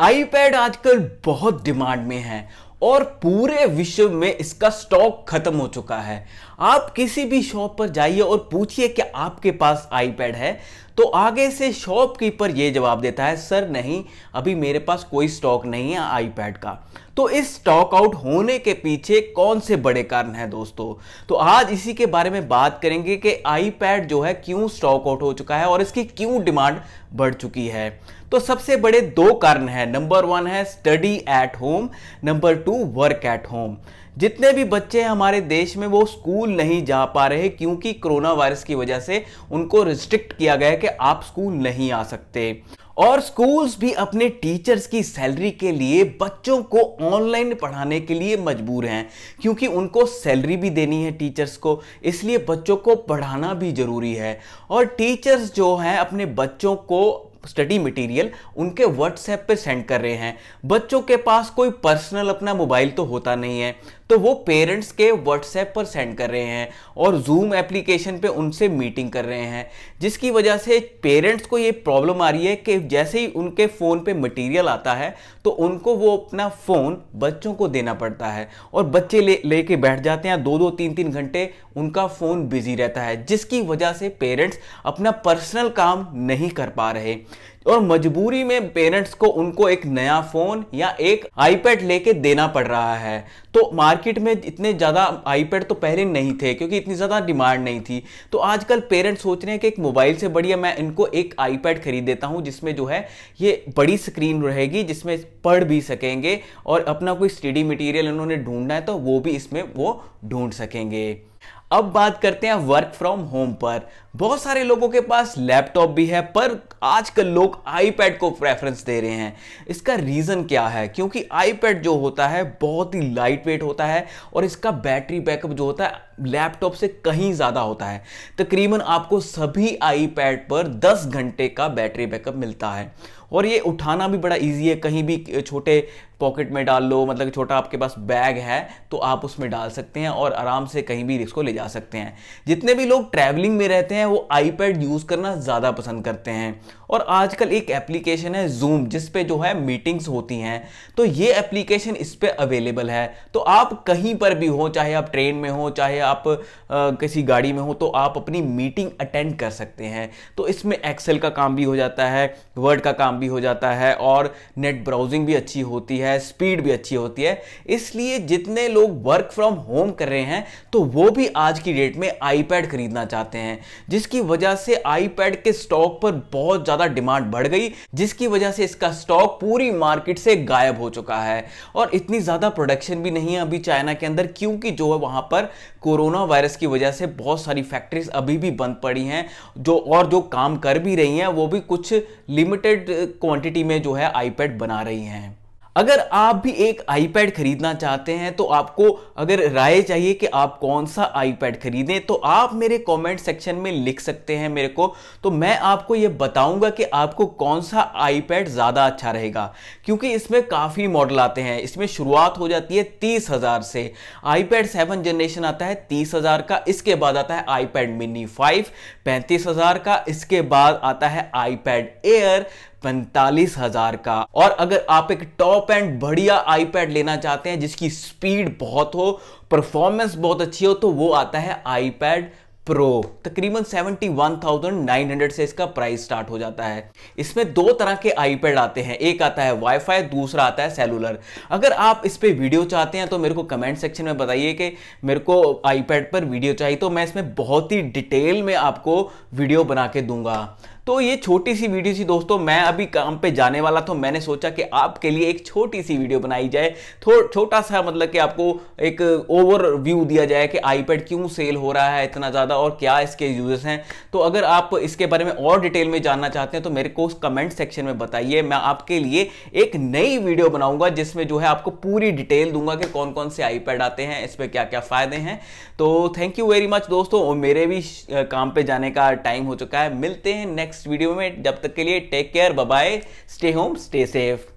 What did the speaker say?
iPad आजकल बहुत demand में है और पूरे विश्व में इसका स्टॉक खत्म हो चुका है आप किसी भी शॉप पर जाइए और पूछिए कि आपके पास आईपैड है तो आगे से शॉपकीपर ये जवाब देता है सर नहीं अभी मेरे पास कोई स्टॉक नहीं है आईपैड का तो इस स्टॉक आउट होने के पीछे कौन से बड़े कारण हैं दोस्तों तो आज इसी के बारे में बात करेंगे कि आईपैड जो है क्यों स्टॉक आउट हो चुका है और इसकी क्यों डिमांड बढ़ चुकी है तो सबसे बड़े दो कारण हैं नंबर वन है study at home number two work at home जितने भी बच्चे हैं हमारे देश में वो स्कूल नहीं जा पा रहे क्योंकि कोरोना वायरस की वजह से उनको रिस्ट्रिक्ट किया गया कि आप स्कूल नहीं आ सकते और स्कूल्स भी अपने टीचर्स की सैलरी के लिए बच्चों को ऑनलाइन पढ़ाने के लिए मजबूर हैं क्योंकि उनको सैलरी भी देनी है टीचर्स को इसलिए बच्चों को पढ़ाना भी ज़रूरी है और टीचर्स जो हैं अपने बच्चों को स्टडी मटेरियल उनके व्हाट्सएप पे सेंड कर रहे हैं बच्चों के पास कोई पर्सनल अपना मोबाइल तो होता नहीं है तो वो पेरेंट्स के व्हाट्सएप पर सेंड कर रहे हैं और जूम एप्लीकेशन पे उनसे मीटिंग कर रहे हैं जिसकी वजह से पेरेंट्स को ये प्रॉब्लम आ रही है कि जैसे ही उनके फ़ोन पे मटेरियल आता है तो उनको वो अपना फ़ोन बच्चों को देना पड़ता है और बच्चे ले लेके बैठ जाते हैं दो दो तीन तीन घंटे उनका फ़ोन बिजी रहता है जिसकी वजह से पेरेंट्स अपना पर्सनल काम नहीं कर पा रहे और मजबूरी में पेरेंट्स को उनको एक नया फ़ोन या एक आईपैड लेके देना पड़ रहा है तो मार्केट में इतने ज़्यादा आईपैड तो पहले नहीं थे क्योंकि इतनी ज़्यादा डिमांड नहीं थी तो आजकल पेरेंट्स सोच रहे हैं कि एक मोबाइल से बढ़िया मैं इनको एक आईपैड खरीद देता हूँ जिसमें जो है ये बड़ी स्क्रीन रहेगी जिसमें पढ़ भी सकेंगे और अपना कोई स्टडी मटेरियल उन्होंने ढूंढना है तो वो भी इसमें वो ढूंढ सकेंगे अब बात करते हैं वर्क फ्रॉम होम पर बहुत सारे लोगों के पास लैपटॉप भी है पर आजकल लोग आईपैड को प्रेफरेंस दे रहे हैं इसका रीज़न क्या है क्योंकि आईपैड जो होता है बहुत ही लाइट वेट होता है और इसका बैटरी बैकअप जो होता है लैपटॉप से कहीं ज़्यादा होता है तकरीबन आपको सभी आईपैड पर 10 घंटे का बैटरी बैकअप मिलता है और ये उठाना भी बड़ा ईजी है कहीं भी छोटे पॉकेट में डाल लो मतलब छोटा आपके पास बैग है तो आप उसमें डाल सकते हैं और आराम से कहीं भी इसको ले जा सकते हैं जितने भी लोग ट्रैवलिंग में रहते हैं वो आईपैड यूज़ करना ज़्यादा पसंद करते हैं और आजकल एक एप्लीकेशन है जूम जिस पे जो है मीटिंग्स होती हैं तो ये एप्लीकेशन इस पर अवेलेबल है तो आप कहीं पर भी हो चाहे आप ट्रेन में हो चाहे आप आ, किसी गाड़ी में हो तो आप अपनी मीटिंग अटेंड कर सकते हैं तो इसमें एक्सेल का काम भी हो जाता है वर्ड का काम भी हो जाता है और नेट ब्राउजिंग भी अच्छी होती है स्पीड भी अच्छी होती है इसलिए जितने लोग वर्क फ्रॉम होम कर रहे हैं तो वो भी आज की डेट में आईपैड खरीदना चाहते हैं जिसकी वजह से आईपैड के स्टॉक पर बहुत ज़्यादा ज्यादा डिमांड बढ़ गई जिसकी वजह से इसका स्टॉक पूरी मार्केट से गायब हो चुका है और इतनी ज्यादा प्रोडक्शन भी नहीं है अभी चाइना के अंदर क्योंकि जो है वहां पर कोरोना वायरस की वजह से बहुत सारी फैक्ट्रीज अभी भी बंद पड़ी हैं जो और जो काम कर भी रही हैं वो भी कुछ लिमिटेड क्वांटिटी में जो है आईपैड बना रही हैं अगर आप भी एक आईपैड खरीदना चाहते हैं तो आपको अगर राय चाहिए कि आप कौन सा आईपैड खरीदें तो आप मेरे कमेंट सेक्शन में लिख सकते हैं मेरे को तो मैं आपको ये बताऊंगा कि आपको कौन सा आईपैड ज़्यादा अच्छा रहेगा क्योंकि इसमें काफ़ी मॉडल आते हैं इसमें शुरुआत हो जाती है तीस हज़ार से पैड सेवन जनरेशन आता है तीस हज़ार का इसके बाद आता है आई पैड मिनी फाइव पैंतीस हज़ार का इसके बाद आता है आई एयर पैंतालीस हजार का और अगर आप एक टॉप एंड बढ़िया आईपैड लेना चाहते हैं जिसकी स्पीड बहुत हो परफॉर्मेंस बहुत अच्छी हो तो वो आता है आईपैड प्रो तकरीबन 71,900 से इसका प्राइस स्टार्ट हो जाता है इसमें दो तरह के आईपैड आते हैं एक आता है वाईफाई दूसरा आता है सेलुलर अगर आप इस पर वीडियो चाहते हैं तो मेरे को कमेंट सेक्शन में बताइए कि मेरे को आईपैड पर वीडियो चाहिए तो मैं इसमें बहुत ही डिटेल में आपको वीडियो बना के दूंगा तो ये छोटी सी वीडियो थी दोस्तों मैं अभी काम पे जाने वाला था मैंने सोचा कि आपके लिए एक छोटी सी वीडियो बनाई जाए छोटा सा मतलब कि आपको एक ओवर व्यू दिया जाए कि आईपैड क्यों सेल हो रहा है इतना ज़्यादा और क्या इसके यूजेस हैं तो अगर आप इसके बारे में और डिटेल में जानना चाहते हैं तो मेरे को कमेंट सेक्शन में बताइए मैं आपके लिए एक नई वीडियो बनाऊंगा जिसमें जो है आपको पूरी डिटेल दूंगा कि कौन कौन से आईपैड आते हैं इस पर क्या क्या फ़ायदे हैं तो थैंक यू वेरी मच दोस्तों मेरे भी काम पे जाने का टाइम हो चुका है मिलते हैं नेक्स्ट नेक्स्ट वीडियो में जब तक के लिए take care bye stay home stay safe